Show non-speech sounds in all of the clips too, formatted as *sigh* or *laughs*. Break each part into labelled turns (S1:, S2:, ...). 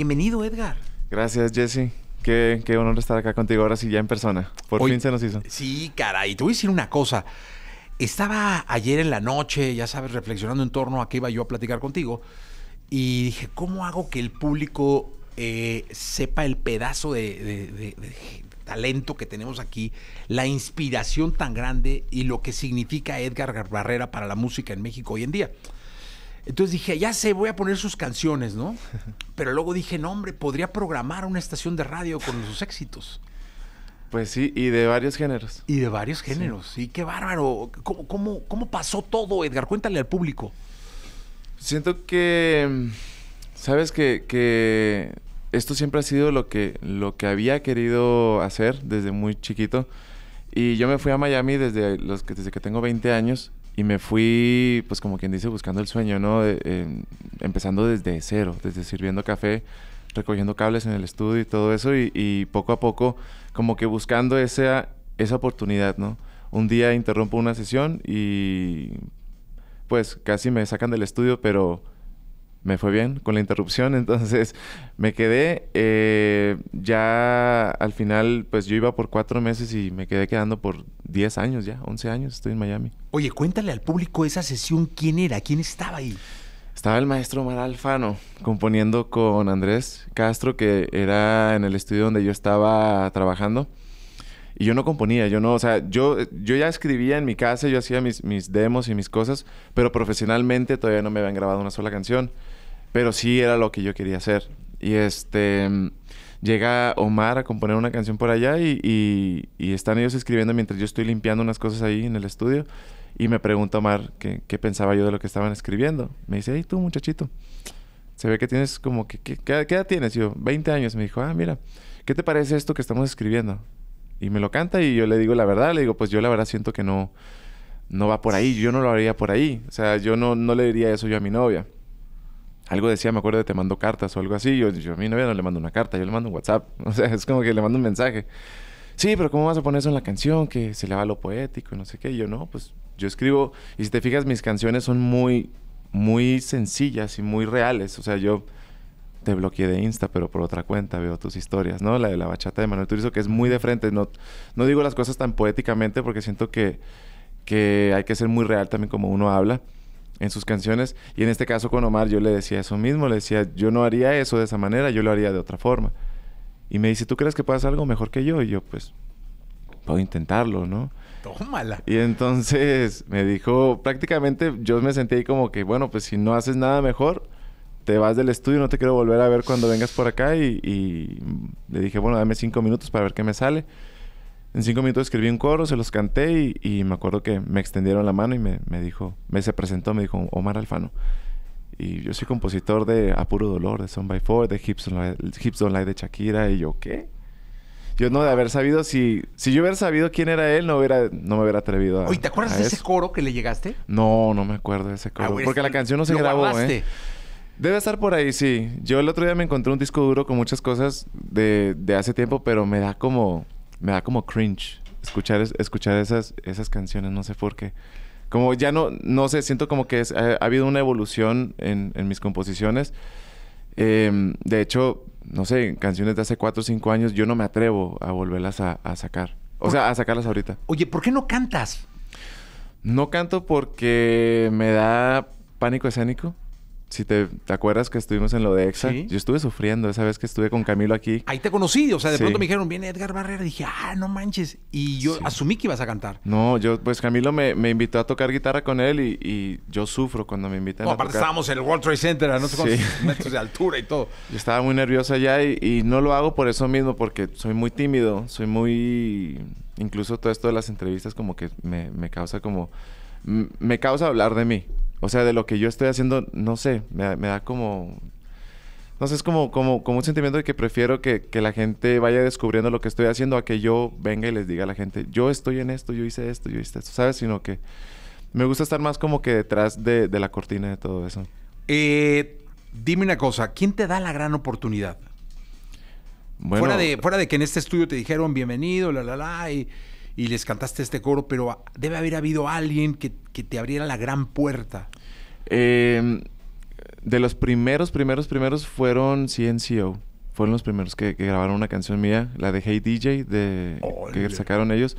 S1: Bienvenido, Edgar.
S2: Gracias, Jesse. Qué, qué, honor estar acá contigo ahora sí ya en persona. Por fin se nos hizo.
S1: Sí, caray. Te voy a decir una cosa. Estaba ayer en la noche, ya sabes, reflexionando en torno a qué iba yo a platicar contigo. Y dije, ¿cómo hago que el público eh, sepa el pedazo de, de, talento que tenemos aquí, la inspiración tan grande y lo que significa Edgar Barrera para la música en México hoy en día? Entonces dije, ya sé, voy a poner sus canciones, ¿no? *laughs* Pero luego dije, no, hombre, podría programar una estación de radio con sus éxitos.
S2: Pues sí, y de varios géneros. Y de varios géneros, sí, qué bárbaro. ¿Cómo, cómo, cómo pasó todo, Edgar? Cuéntale al público. Siento que, sabes que, esto siempre ha sido lo que, lo que había querido hacer desde muy chiquito. Y yo me fui a Miami desde, los desde que tengo 20 años y me fui, pues como quien dice, buscando el sueño, ¿no? empezando desde cero, desde sirviendo café, recogiendo cables en el estudio y todo eso, y, y poco a poco, como que buscando esa, esa oportunidad, ¿no? Un día interrumpo una sesión y pues casi me sacan del estudio, pero me fue bien con la interrupción, *laughs* entonces me quedé. Eh, ya al final, pues yo iba por cuatro meses y me quedé quedando por diez años ya, once años, estoy en Miami.
S1: Oye, cuéntale al público esa sesión, ¿quién era? ¿Quién estaba ahí?
S2: Estaba el maestro Omar Alfano componiendo con Andrés Castro, que era en el estudio donde yo estaba trabajando. Y yo no componía, yo no, o sea, yo, yo ya escribía en mi casa, yo hacía mis, mis demos y mis cosas, pero profesionalmente todavía no me habían grabado una sola canción. Pero sí era lo que yo quería hacer. Y este llega Omar a componer una canción por allá y, están ellos escribiendo mientras yo estoy limpiando unas cosas ahí en el estudio. Y me pregunta Omar qué, qué pensaba yo de lo que estaban escribiendo. Me dice, hey, tú muchachito, se ve que tienes como que, ¿qué, qué, edad tienes? Yo, 20 años. Me dijo, ah, mira, ¿qué te parece esto que estamos escribiendo? y me lo canta y yo le digo la verdad, le digo, pues yo la verdad siento que no, no va por ahí, yo no lo haría por ahí, o sea, yo no, no le diría eso yo a mi novia. Algo decía, me acuerdo, de te mando cartas o algo así, yo, yo a mi novia no le mando una carta, yo le mando un WhatsApp, *laughs* o sea, es como que le mando un mensaje. Sí, pero ¿cómo vas a poner eso en la canción? Que se le va lo poético y no sé qué. yo no, pues yo escribo, y si te fijas, mis canciones son muy, muy sencillas y muy reales, o sea, yo te bloqueé de Insta, pero por otra cuenta veo tus historias, ¿no? La de la bachata de Manuel Turizo, que es muy de frente. No, no digo las cosas tan poéticamente porque siento que, que hay que ser muy real también como uno habla en sus canciones. Y en este caso con Omar yo le decía eso mismo, le decía, yo no haría eso de esa manera, yo lo haría de otra forma. Y me dice, ¿tú crees que puedas algo mejor que yo? Y yo, pues, puedo intentarlo, ¿no? Tómala. Y entonces me dijo, prácticamente yo me sentí como que, bueno, pues si no haces nada mejor, te vas del estudio, no te quiero volver a ver cuando vengas por acá. Y, le dije, bueno, dame cinco minutos para ver qué me sale. En cinco minutos escribí un coro, se los canté y, me acuerdo que me extendieron la mano y me, dijo, me se presentó, me dijo Omar Alfano. Y yo soy compositor de Apuro Dolor, de Son by Four, de Hips Don't, Hips de Shakira. Y yo, ¿qué? Yo no de haber sabido, si, si yo hubiera sabido quién era él, no, hubiera, no me hubiera atrevido a. Oye, ¿te acuerdas de ese
S1: coro que le llegaste?
S2: No, no me acuerdo de ese coro. Ah, porque la canción no se grabó, ¿eh? Debe estar por ahí, sí. Yo el otro día me encontré un disco duro con muchas cosas de, hace tiempo, pero me da como, me da como cringe escuchar, escuchar esas, esas canciones, no sé por qué. Como ya no, no sé, siento como que ha, habido una evolución en, en mis composiciones. Em, de hecho, no sé, canciones de hace 4 o 5 años yo no me atrevo a volverlas a sacar. O sea, a sacarlas ahorita. Oye, ¿por qué no cantas? No canto porque me da pánico escénico si te, acuerdas que estuvimos en lo de EXA, yo estuve sufriendo esa vez que estuve con Camilo aquí. Ahí te conocí, o sea, de pronto me
S1: dijeron, viene Edgar Barrera, dije, ah, no manches. Y yo asumí que ibas a cantar.
S2: No, yo, pues Camilo me, me invitó a tocar guitarra con él y, yo sufro cuando me invitan a aparte estábamos
S1: en el World Trade Center a no sé cuántos *laughs* metros de
S2: altura y todo. Yo estaba muy nervioso allá y, y no lo hago por eso mismo, porque soy muy tímido, soy muy... Incluso todo esto de las entrevistas como que me, me causa como... Me causa hablar de mí. O sea, de lo que yo estoy haciendo, no sé, me, da, como... No sé, es como, como, como un sentimiento de que prefiero que, la gente vaya descubriendo lo que estoy haciendo a que yo venga y les diga a la gente, yo estoy en esto, yo hice esto, yo hice esto, ¿sabes? Sino que me gusta estar más como que detrás de, la cortina de todo eso. Eh, dime una cosa, ¿quién te da la gran oportunidad? fuera,
S1: de, fuera de que en este estudio te dijeron bienvenido, la, la, la, y y les cantaste este coro, pero debe haber habido alguien que, te abriera la gran puerta.
S2: Em, de los primeros, primeros, primeros fueron CNCO. Fueron los primeros que, grabaron una canción mía, la de Hey DJ, de, que sacaron ellos.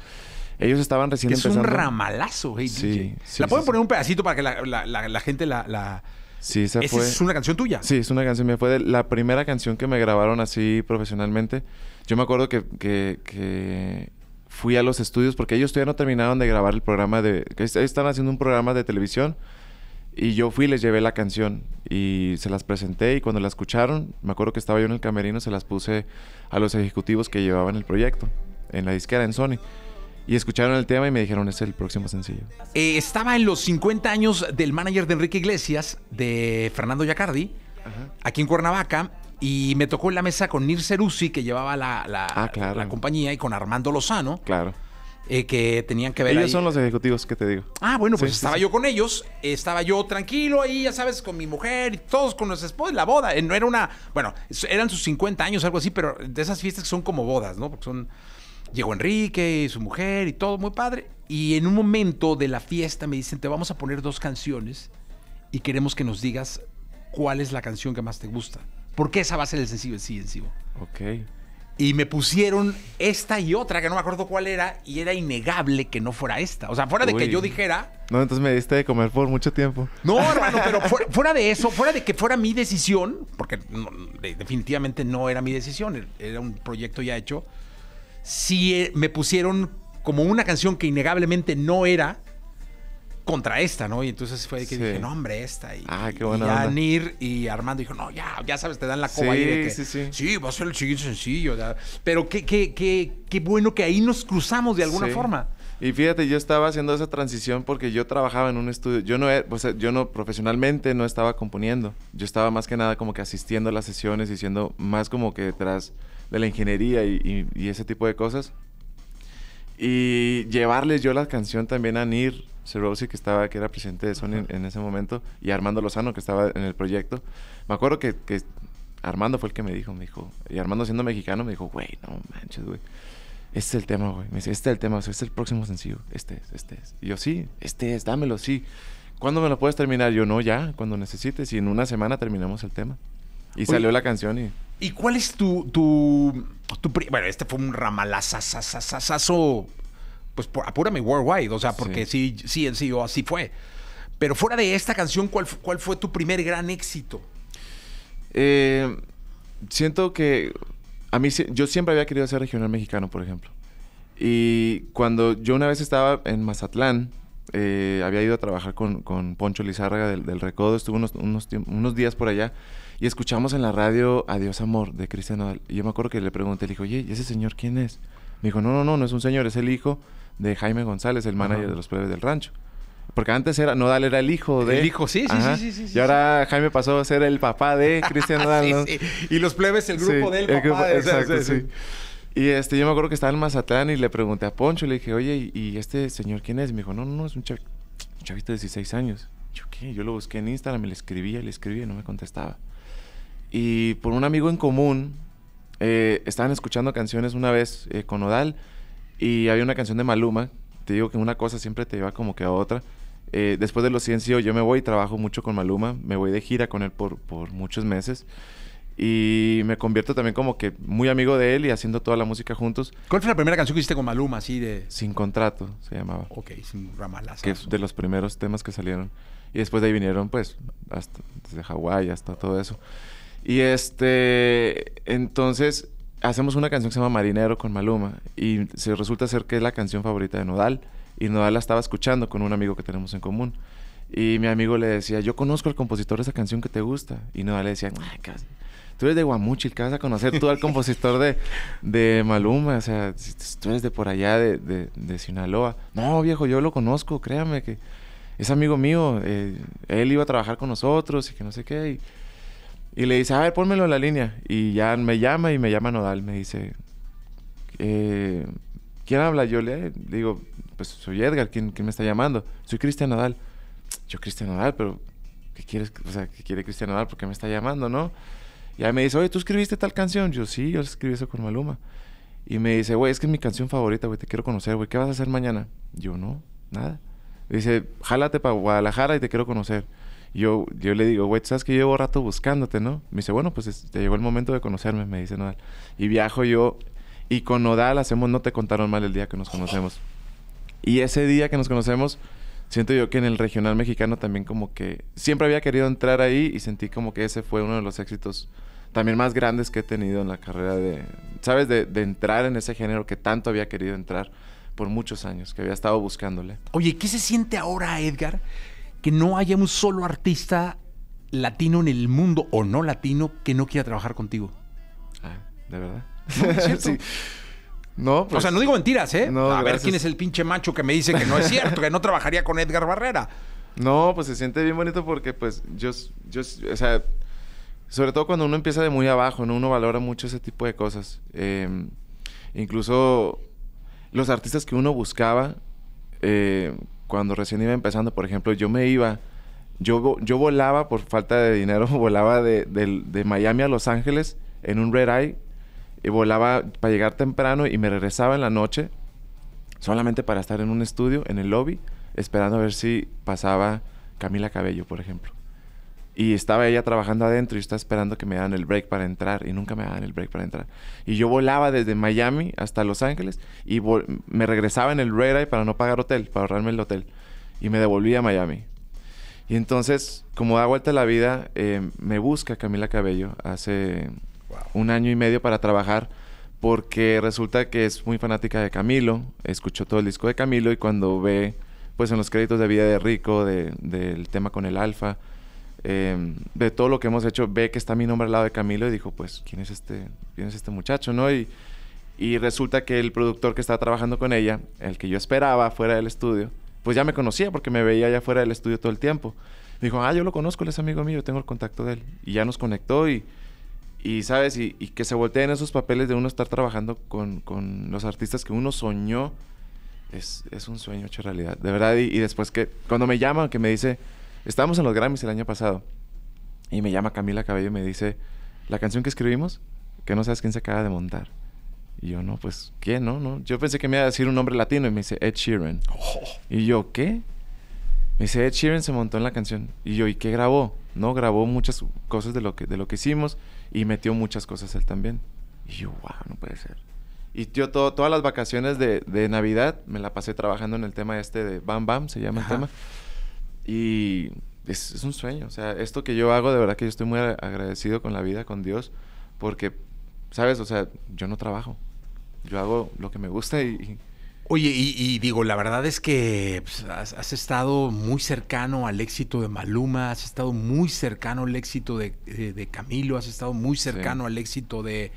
S2: Ellos estaban recién es Es un
S1: ramalazo, Hey DJ. Sí, la pueden poner un pedacito para que la, gente la...
S2: Sí, esa, ¿Esa fue... es una canción tuya. Sí, es una canción mía. Fue la primera canción que me grabaron así profesionalmente. Yo me acuerdo que, que fui a los estudios porque ellos todavía no terminaron de grabar el programa de... Están haciendo un programa de televisión y yo fui y les llevé la canción y se las presenté y cuando la escucharon, me acuerdo que estaba yo en el camerino, se las puse a los ejecutivos que llevaban el proyecto en la disquera, en Sony. Y escucharon el tema y me dijeron, es el próximo sencillo.
S1: Eh, estaba en los 50 años del manager de Enrique Iglesias, de Fernando Yacardi, aquí en Cuernavaca, y me tocó en la mesa con Nir Ceruzzi, que llevaba la, la, ah, compañía, y con Armando Lozano. Claro. Eh, que tenían que ver. Ellos son los
S2: ejecutivos que te digo. Ah, bueno, pues estaba
S1: yo con ellos, estaba yo tranquilo ahí, ya sabes, con mi mujer y todos con los esposos, la boda. Eh, no era una. Bueno, eran sus 50 años, algo así, pero de esas fiestas que son como bodas, ¿no? Porque son. Llegó Enrique y su mujer y todo, muy padre. Y en un momento de la fiesta me dicen, te vamos a poner dos canciones y queremos que nos digas cuál es la canción que más te gusta. Porque esa va a ser el sencillo, el sencillo. Ok. Y me pusieron esta y otra, que no me acuerdo cuál era, y era innegable que no fuera esta. O sea, fuera de que yo dijera.
S2: No, entonces me diste de comer por mucho tiempo. No, *laughs* hermano, pero
S1: fuera, de eso, fuera de que fuera mi decisión, porque definitivamente no era mi decisión, er, era un proyecto ya hecho. Sí eh, me pusieron como una canción que innegablemente no era, contra esta, ¿no? Y entonces fue que dije, no, hombre, esta. Y, ah, qué y y Armando dijo, no, ya, sabes, te dan la coba ahí de que, sí, sí. sí, va a ser el siguiente sencillo. Pero qué, qué, bueno que ahí nos cruzamos de alguna forma.
S2: Y fíjate, yo estaba haciendo esa transición porque yo trabajaba en un estudio. Yo no, o sea, yo no profesionalmente no estaba componiendo. Yo estaba más que nada como que asistiendo a las sesiones y siendo más como que detrás de la ingeniería y, ese tipo de cosas. Y llevarles yo la canción también a Nir Cerosi, que estaba, que era presidente de Sony en, ese momento, y Armando Lozano, que estaba en el proyecto. Me acuerdo que, que Armando fue el que me dijo, me dijo, y Armando siendo mexicano me dijo, güey, no manches, güey. Este es el tema, güey. Me dice, este es el tema, este es el próximo sencillo. Este es, este es. Y yo, sí, este es, dámelo, sí. ¿Cuándo me lo puedes terminar? Yo, no, ya, cuando necesites. Y en una semana terminamos el tema. Y salió la canción y... ¿Y
S1: cuál es tu... tu, tu bueno, este fue un ramalazazazazazo pues apúrame Worldwide, o sea, porque sí, sí, sí o así fue. Pero fuera de esta canción, ¿cuál, fue tu primer gran éxito?
S2: Eh, siento que a mí yo siempre había querido ser regional mexicano, por ejemplo. Y cuando yo una vez estaba en Mazatlán, eh, había ido a trabajar con, con Poncho Lizárraga del, Recodo, estuve unos, unos, días por allá y escuchamos en la radio Adiós Amor de Cristian Nodal. Y yo me acuerdo que le pregunté, le dijo, oye, ¿y ese señor quién es? Me dijo, no, no, no, no es un señor, es el hijo de Jaime González, el manager de los plebes del rancho. Porque antes era, Nodal era el hijo de. El hijo, sí, sí, sí, sí, Y ahora Jaime pasó a ser el papá de *laughs* Cristian Nodal, sí, sí. Y los plebes, el grupo del papá. Grupo, exacto, sí. Y este, yo me acuerdo que estaba en Mazatlán y le pregunté a Poncho, le dije, oye, ¿y este señor quién es? me dijo, no, no, no, es un, chavito de 16 años. Yo, ¿qué? Yo lo busqué en Instagram, me le escribía, le escribía, no me contestaba. Y por un amigo en común, eh, estaban escuchando canciones una vez eh, con Odal y había una canción de Maluma. Te digo que una cosa siempre te lleva como que a otra. Eh, después de los Ciencio yo me voy y trabajo mucho con Maluma. Me voy de gira con él por, por muchos meses. Y me convierto también como que muy amigo de él y haciendo toda la música juntos.
S1: ¿Cuál fue la primera canción que hiciste con Maluma,
S2: así de...? Sin Contrato, se llamaba. Ok, sin ramalazo. Que es de los primeros temas que salieron. Y después de ahí vinieron, pues, hasta, desde Hawái hasta todo eso. Y este, entonces hacemos una canción que se llama Marinero con Maluma y se resulta ser que es la canción favorita de Nodal y Nodal la estaba escuchando con un amigo que tenemos en común. Y mi amigo le decía, yo conozco al compositor de esa canción que te gusta. Y Nodal le decía, tú eres de Guamuchil, ¿qué vas a conocer tú al *laughs* compositor de, Maluma? O sea, tú eres de por allá, de, Sinaloa. No, viejo, yo lo conozco, créame que es amigo mío. Eh, él iba a trabajar con nosotros y que no sé qué. Y, y le dice, a ver, pónmelo en la línea. Y ya me llama y me llama Nodal. Me dice, eh, ¿quién habla? Yo le digo, pues soy Edgar, ¿quién, me está llamando? Soy Cristian Nodal. Yo, Cristian Nodal, pero ¿qué quieres? O sea, ¿qué quiere Cristian Nodal? ¿Por qué me está llamando, no? Y ahí me dice, oye, ¿tú escribiste tal canción? Yo, sí, yo escribí eso con Maluma. Y me dice, güey, es que es mi canción favorita, güey, te quiero conocer, güey, ¿qué vas a hacer mañana? Yo, no, nada. Dice, jálate para Guadalajara y te quiero conocer yo, le digo, güey, sabes que llevo rato buscándote, ¿no? Me dice, bueno, pues te este, llegó el momento de conocerme, me dice Nodal. Y viajo yo y con Nodal hacemos No te contaron mal el día que nos conocemos. Y ese día que nos conocemos, siento yo que en el regional mexicano también como que siempre había querido entrar ahí y sentí como que ese fue uno de los éxitos también más grandes que he tenido en la carrera de, ¿sabes? De, de entrar en ese género que tanto había querido entrar por muchos años, que había estado buscándole.
S1: Oye, ¿qué se siente ahora, Edgar? que no haya un solo artista latino en el mundo o no latino que no quiera trabajar contigo.
S2: Ah, ¿de verdad?
S1: No, pues, *laughs* o sea, pues no digo mentiras, ¿eh? a ver quién es el pinche macho que me dice que no es cierto, que
S2: no trabajaría con Edgar Barrera. No, pues se siente bien bonito porque, pues, yo, yo, o sea, sobre todo cuando uno empieza de muy abajo, ¿no? Uno valora mucho ese tipo de cosas. Em, incluso los artistas que uno buscaba, eh, cuando recién iba empezando, por ejemplo, yo me iba, yo, yo volaba por falta de dinero, *laughs* volaba de, de Miami a Los Ángeles en un red eye y volaba para llegar temprano y me regresaba en la noche solamente para estar en un estudio, en el lobby, esperando a ver si pasaba Camila Cabello, por ejemplo. Y estaba ella trabajando adentro y estaba esperando que me dieran el break para entrar. Y nunca me daban el break para entrar. Y yo volaba desde Miami hasta Los Ángeles y me regresaba en el red-eye para no pagar hotel, para ahorrarme el hotel. Y me devolvía a Miami. Y entonces, como da vuelta la vida, eh, me busca Camila Cabello hace un año y medio para trabajar. Porque resulta que es muy fanática de Camilo. Escuchó todo el disco de Camilo y cuando ve, pues en los créditos de Vida de Rico, del tema con el Alfa de em, todo lo que hemos hecho, ve que está mi nombre al lado de Camilo y dijo, pues, ¿quién es este, quién es este muchacho, no? Y, y resulta que el productor que estaba trabajando con ella, el que yo esperaba fuera del estudio, pues ya me conocía porque me veía allá fuera del estudio todo el tiempo. Dijo, ah, yo lo conozco, él es amigo mío, yo tengo el contacto de él. Y ya nos conectó y, y ¿sabes? Y, que se volteen esos papeles de uno estar trabajando con, con los artistas que uno soñó. Es, es, un sueño hecho realidad, de verdad. Y, y después que, cuando me llaman, que me dice, Estábamos en los Grammys el año pasado y me llama Camila Cabello y me dice, la canción que escribimos, que no sabes quién se acaba de montar. Y yo, no, pues, ¿qué? No, no. Yo pensé que me iba a decir un hombre latino y me dice Ed Sheeran. Oh. Y yo, ¿qué? Me dice Ed Sheeran se montó en la canción. Y yo, ¿y qué grabó? No, grabó muchas cosas de lo que, de lo que hicimos y metió muchas cosas él también. Y yo, wow, no puede ser. Y yo todo, todas las vacaciones de, de, Navidad me la pasé trabajando en el tema este de Bam Bam, se llama el tema. Y es, un sueño, o sea, esto que yo hago, de verdad que yo estoy muy agradecido con la vida, con Dios, porque, ¿sabes? O sea, yo no trabajo, yo hago lo que me gusta y... Oye,
S1: y, digo, la verdad es que pues, has, estado muy cercano al éxito de Maluma, has estado muy cercano al éxito de, Camilo, has estado muy cercano al éxito de,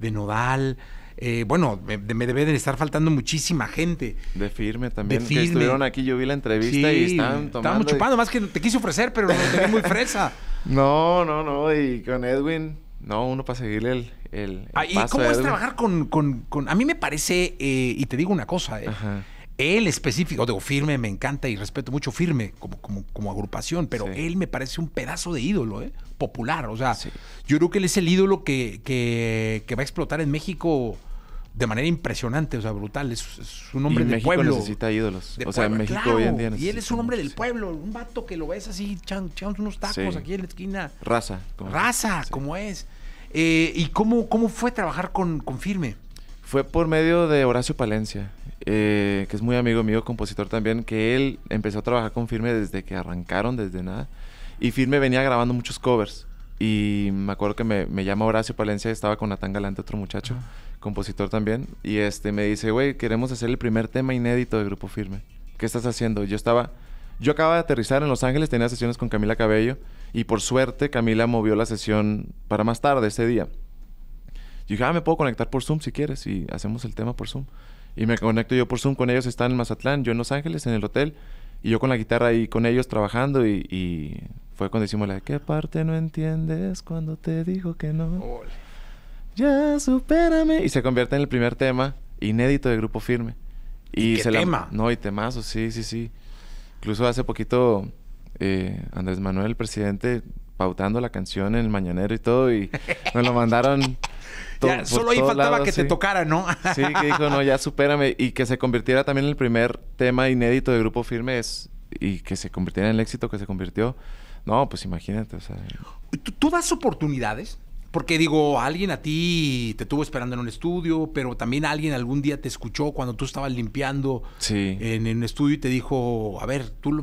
S1: de Nodal. Eh, bueno, me, me, debe de estar faltando muchísima gente.
S2: De firme también. estuvieron aquí, yo vi la entrevista y están tomando. Estamos chupando,
S1: más que te quise ofrecer, pero no tenía muy fresa.
S2: *laughs* no, no, no, y con Edwin, no, uno para seguirle el. el, ah, ¿Y cómo es trabajar
S1: con, A mí me parece, eh, y te digo una cosa, eh, Él específico, digo, firme, me encanta y respeto mucho firme como, como, como agrupación, pero él me parece un pedazo de ídolo, popular. O sea, yo creo que él es el ídolo que va a explotar en México de manera impresionante, o sea, brutal. Es, un hombre del México pueblo. necesita
S2: ídolos. o sea, en México hoy en día Y él es un
S1: hombre del pueblo, un vato que lo ves así, unos tacos aquí en la esquina. Raza. Raza, como es. Eh, ¿Y cómo, cómo fue trabajar con, con Firme?
S2: Fue por medio de Horacio Palencia, eh, que es muy amigo mío, compositor también, que él empezó a trabajar con Firme desde que arrancaron, desde nada. Y Firme venía grabando muchos covers. Y me acuerdo que me, llama Horacio Palencia, estaba con Natán Galante, otro muchacho compositor también, y este me dice, güey, queremos hacer el primer tema inédito de Grupo Firme. ¿Qué estás haciendo? Yo estaba, yo acababa de aterrizar en Los Ángeles, tenía sesiones con Camila Cabello, y por suerte Camila movió la sesión para más tarde ese día. Yo dije, ah, me puedo conectar por Zoom si quieres, y hacemos el tema por Zoom. Y me conecto yo por Zoom con ellos, están en Mazatlán, yo en Los Ángeles, en el hotel, y yo con la guitarra ahí con ellos trabajando, y, fue cuando hicimos la ¿Qué parte no entiendes cuando te digo que no? ya supérame. Y se convierte en el primer tema inédito de Grupo Firme. ¿Y, se tema? No, y temazo, sí, sí, sí. Incluso hace poquito eh, Andrés Manuel, el presidente, pautando la canción en el mañanero y todo, y ...me *laughs* lo mandaron. Ya, solo ahí faltaba que te
S1: tocara, ¿no? sí, que dijo, no,
S2: ya supérame. Y que se convirtiera también en el primer tema inédito de Grupo Firme es, y que se convirtiera en el éxito que se convirtió. No, pues imagínate, o sea.
S1: tú das oportunidades? Porque digo, alguien a ti te tuvo esperando en un estudio, pero también alguien algún día te escuchó cuando tú estabas limpiando en, un estudio y te dijo, a ver, tú lo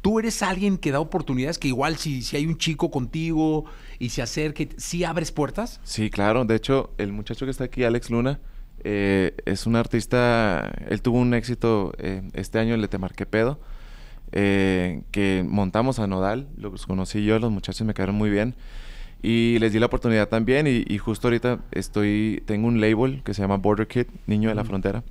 S1: Tú eres alguien que da oportunidades, que igual si, si hay un chico contigo y se acerca, ¿sí abres puertas?
S2: Sí, claro. De hecho, el muchacho que está aquí, Alex Luna, eh, es un artista, él tuvo un éxito eh, este año, Le Te Marqué Pedo, eh, que montamos a Nodal, los conocí yo, los muchachos me quedaron muy bien. Y les di la oportunidad también y, justo ahorita estoy, tengo un label que se llama Border Kid, Niño de la Frontera.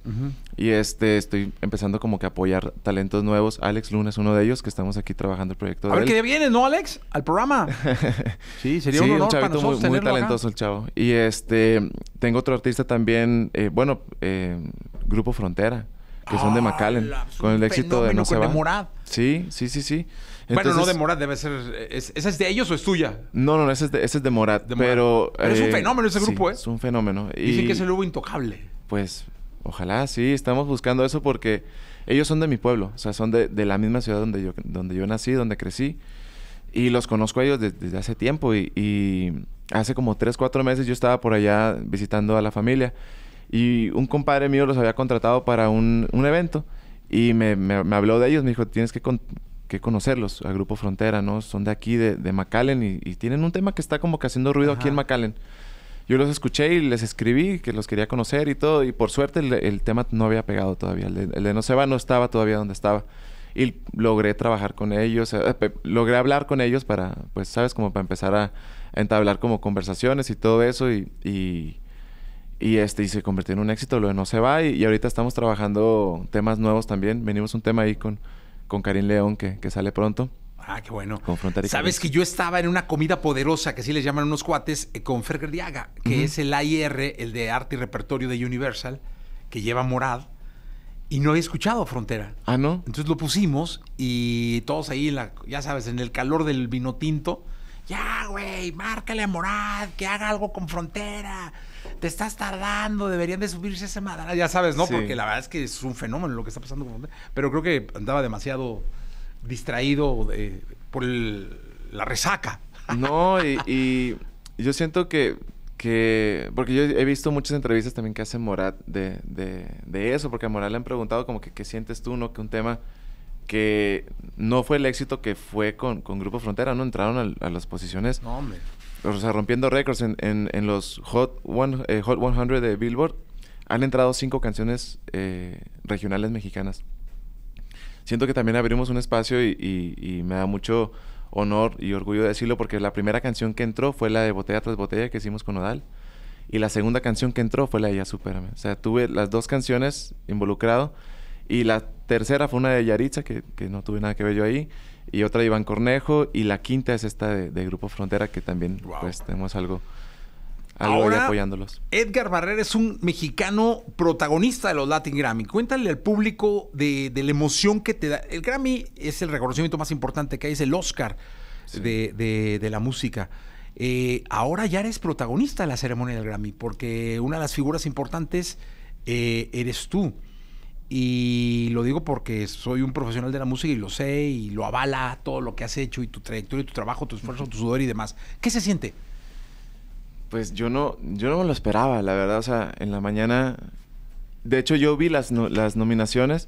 S2: Y este, estoy empezando como que a apoyar talentos nuevos. Alex Luna es uno de ellos que estamos aquí trabajando el proyecto. A ver, que
S1: viene, ¿no, Alex? Al programa. *laughs*
S2: sí, sería un honor muy, talentoso el chavo. Y este, tengo otro artista también, eh, bueno, eh, Grupo Frontera que son de McAllen, ah, con el éxito de No se va. De Morad. Sí, sí, sí, sí. bueno, no
S1: de debe ser. ¿Esa es de ellos o es tuya?
S2: No, no, esa es de, ese es de Pero, es un eh, fenómeno ese grupo, ¿eh? Es un fenómeno. Y, Dicen que es el
S1: lobo intocable.
S2: Pues, ojalá, sí, estamos buscando eso porque ellos son de mi pueblo, o sea, son de, la misma ciudad donde yo, donde yo nací, donde crecí. Y los conozco a ellos desde, hace tiempo. Y, hace como tres, cuatro meses yo estaba por allá visitando a la familia. Y un compadre mío los había contratado para un, un evento y me, me, habló de ellos. Me dijo, tienes que, que conocerlos, al Grupo Frontera, ¿no? Son de aquí, de, de McAllen y, tienen un tema que está como que haciendo ruido aquí en McAllen. Yo los escuché y les escribí que los quería conocer y todo. Y por suerte el, tema no había pegado todavía. El de, No se va no estaba todavía donde estaba. Y logré trabajar con ellos, eh, logré hablar con ellos para, pues, ¿sabes? Como para empezar a, entablar como conversaciones y todo eso. y y este, se convirtió en un éxito, lo de No se va. Y, ahorita estamos trabajando temas nuevos también. Venimos un tema ahí con, con Karim León que, sale pronto. Ah, qué bueno. Sabes
S1: que yo estaba en una comida poderosa, que sí les llaman unos cuates, eh, con Fer Diaga, que es el AIR, el de arte y repertorio de Universal, que lleva Morad. Y no había escuchado Frontera. Ah, ¿no? Entonces lo pusimos y todos ahí, la, ya sabes, en el calor del vino tinto. Ya, güey, márcale a Morad, que haga algo con Frontera te estás tardando, deberían de subirse ese madara ya sabes, ¿no? Porque la verdad es que es un fenómeno lo que está pasando con Pero creo que andaba demasiado distraído eh, por la resaca.
S2: *laughs* No, y, yo siento que que, porque yo he visto muchas entrevistas también que hace Morat de, de, de, eso, porque a Morat le han preguntado como que qué sientes tú, ¿no? Que un tema que no fue el éxito que fue con, Grupo Frontera, ¿no? Entraron a, las posiciones no, hombre o sea, rompiendo récords en, en, en los Hot, one, eh, Hot 100 de Billboard, han entrado cinco canciones eh, regionales mexicanas. Siento que también abrimos un espacio y, y, me da mucho honor y orgullo decirlo porque la primera canción que entró fue la de Botella tras Botella que hicimos con Odal y la segunda canción que entró fue la de Ya Supérame. O sea, tuve las dos canciones involucrado y la tercera fue una de Yaritza que, que no tuve nada que ver yo ahí y otra de Iván Cornejo, y la quinta es esta de, Grupo Frontera, que también pues, tenemos algo, algo apoyándolos.
S1: Edgar Barrera es un mexicano protagonista de los Latin Grammy. Cuéntale al público de, la emoción que te da. El Grammy es el reconocimiento más importante que hay, es el Oscar de, la música. Eh, ahora ya eres protagonista de la ceremonia del Grammy, porque una de las figuras importantes eh, eres tú. Y lo digo porque soy un profesional de la música y lo sé y lo avala todo lo que has hecho y tu trayectoria, tu trabajo, tu esfuerzo, tu sudor y demás. ¿Qué se siente?
S2: Pues yo no, yo no me lo esperaba, la verdad. O sea, en la mañana. De hecho, yo vi las, las nominaciones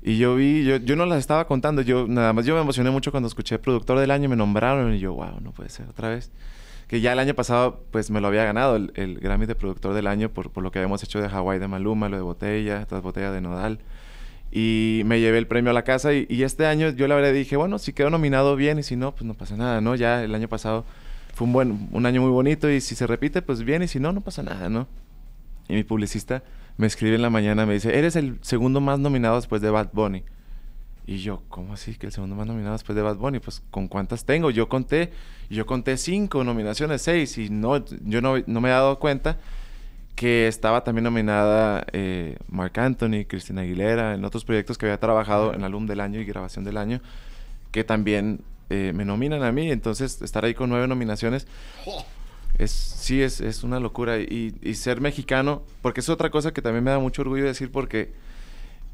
S2: y yo vi, yo, yo, no las estaba contando. Yo nada más, yo me emocioné mucho cuando escuché productor del año, me nombraron y yo, wow, no puede ser otra vez que ya el año pasado pues me lo había ganado el, Grammy de Productor del Año por, lo que habíamos hecho de Hawái de Maluma, lo de Botella, estas botellas de Nodal. Y me llevé el premio a la casa y, este año yo la verdad dije, bueno, si quedo nominado bien y si no, pues no pasa nada, ¿no? Ya el año pasado fue un, un año muy bonito y si se repite, pues bien y si no, no pasa nada, ¿no? Y mi publicista me escribe en la mañana, me dice, eres el segundo más nominado después de Bad Bunny. Y yo, ¿cómo así que el segundo más nominado después de Bad Bunny? Pues, ¿con cuántas tengo? Yo conté, yo conté cinco nominaciones, seis, y no, yo no, me he dado cuenta que estaba también nominada eh, Mark Anthony, Cristina Aguilera, en otros proyectos que había trabajado en álbum del año y grabación del año, que también eh, me nominan a mí. Entonces, estar ahí con nueve nominaciones, oh. es, sí, es, es una locura. y ser mexicano, porque es otra cosa que también me da mucho orgullo decir, porque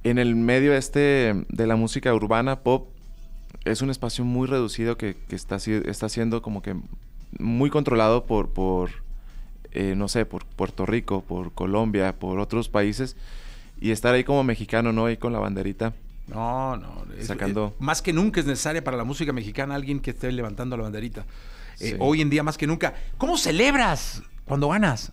S2: en el medio este de la música urbana, pop, es un espacio muy reducido que, que está, está siendo como que muy controlado por, por eh, no sé, por Puerto Rico, por Colombia, por otros países. Y estar ahí como mexicano, ¿no? Ahí con la banderita. No, no. Sacando. Eh,
S1: más que nunca es necesaria para la música mexicana alguien que esté levantando la banderita. Eh, hoy en día, más que nunca. ¿Cómo celebras cuando ganas?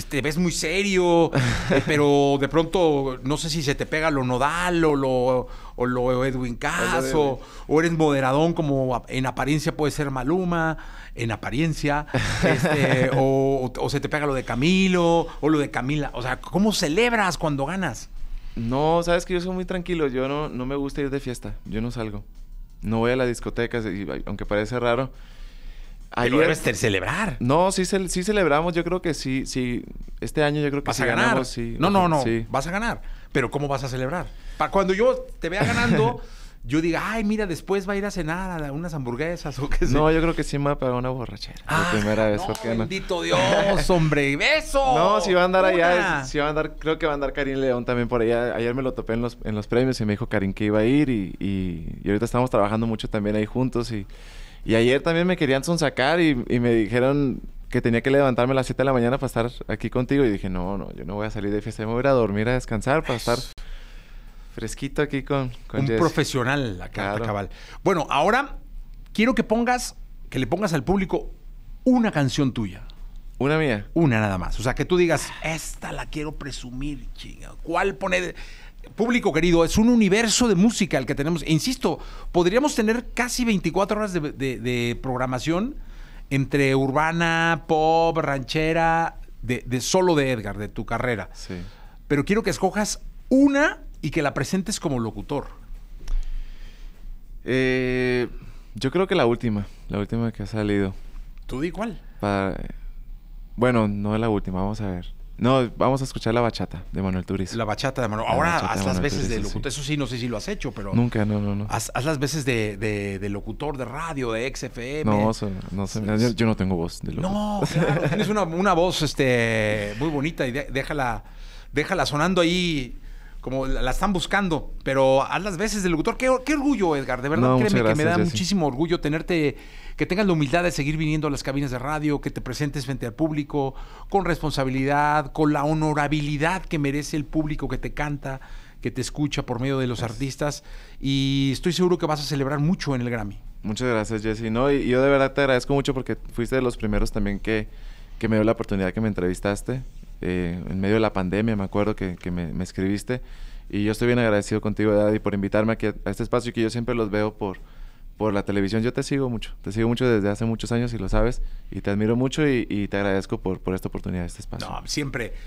S1: te ves muy serio, eh, *laughs* pero de pronto no sé si se te pega lo nodal o lo, o lo Edwin Cass, o, eres moderadón como en apariencia puede ser Maluma, en apariencia, *laughs* este, o, se te pega lo de Camilo, o lo de Camila. O sea, ¿cómo celebras cuando ganas? No, sabes que
S2: yo soy muy tranquilo, yo no, no me gusta ir de fiesta, yo no salgo. No voy a las discotecas, aunque parece raro, Ayer, debes celebrar. No, sí, sí celebramos. Yo creo que sí, sí. Este año yo creo que vas a ganar. Ganamos, sí. No, no, no. Vas a ganar. Pero ¿cómo vas a celebrar?
S1: Para cuando yo te vea ganando, *laughs* yo diga, ay, mira, después va a ir a cenar a unas hamburguesas
S2: o qué sé. No, yo creo que sí me va a una borrachera. Ah, primera vez. No, bendito Dios, hombre.
S1: ¡Beso! *laughs* No, si va a andar allá.
S2: va a andar, creo que va a andar Karim León también por allá. Ayer me lo topé en los, en los premios y me dijo Karim que iba a ir. y, y ahorita estamos trabajando mucho también ahí juntos y... Y ayer también me querían sonsacar y, y me dijeron que tenía que levantarme a las 7 de la mañana para estar aquí contigo. Y dije, no, no, yo no voy a salir de fiesta, me voy a ir a dormir a descansar para estar fresquito aquí con, Un
S1: profesional acá, cabal. Bueno,
S2: ahora quiero
S1: que pongas, que le pongas al público una canción tuya.
S2: ¿Una mía? Una nada más.
S1: O sea, que tú digas, esta la quiero presumir, chinga. ¿Cuál poner? público querido, es un universo de música el que tenemos. E insisto, podríamos tener casi 24 horas de, programación entre urbana, pop, ranchera, de, solo de Edgar, de tu carrera. Sí. Pero quiero que escojas una y que la
S2: presentes como locutor. Eh, yo creo que la última, la última que ha salido. ¿Tú di cuál? bueno, no es la última, vamos a ver. No, vamos a escuchar la bachata de Manuel Turizo. La bachata de Manuel. Ahora haz las veces de locutor.
S1: Eso sí, no sé si lo has hecho, pero. Nunca, no, no, no. Haz, haz las veces de, de, de, locutor de radio, de XFM. No,
S2: no sé. Yo, no tengo voz de locutor. No,
S1: tienes una, una, voz este, muy bonita y déjala, déjala sonando ahí como la, están buscando, pero a las veces del locutor. Qué, orgullo, Edgar, de verdad, créeme que me da muchísimo orgullo tenerte, que tengas la humildad de seguir viniendo a las cabinas de radio, que te presentes frente al público, con responsabilidad, con la honorabilidad que merece el público que te canta, que te escucha por medio de los artistas, y estoy seguro que vas a celebrar mucho en el Grammy.
S2: Muchas gracias, Jesse. No, y yo de verdad te agradezco mucho porque fuiste de los primeros también que, que me dio la oportunidad que me entrevistaste. Eh, en medio de la pandemia, me acuerdo que, me, escribiste. Y yo estoy bien agradecido contigo, Daddy, por invitarme aquí a, este espacio que yo siempre los veo por, por la televisión. Yo te sigo mucho, te sigo mucho desde hace muchos años y si lo sabes. Y te admiro mucho y, te agradezco por, por esta oportunidad, este espacio. No,
S1: siempre.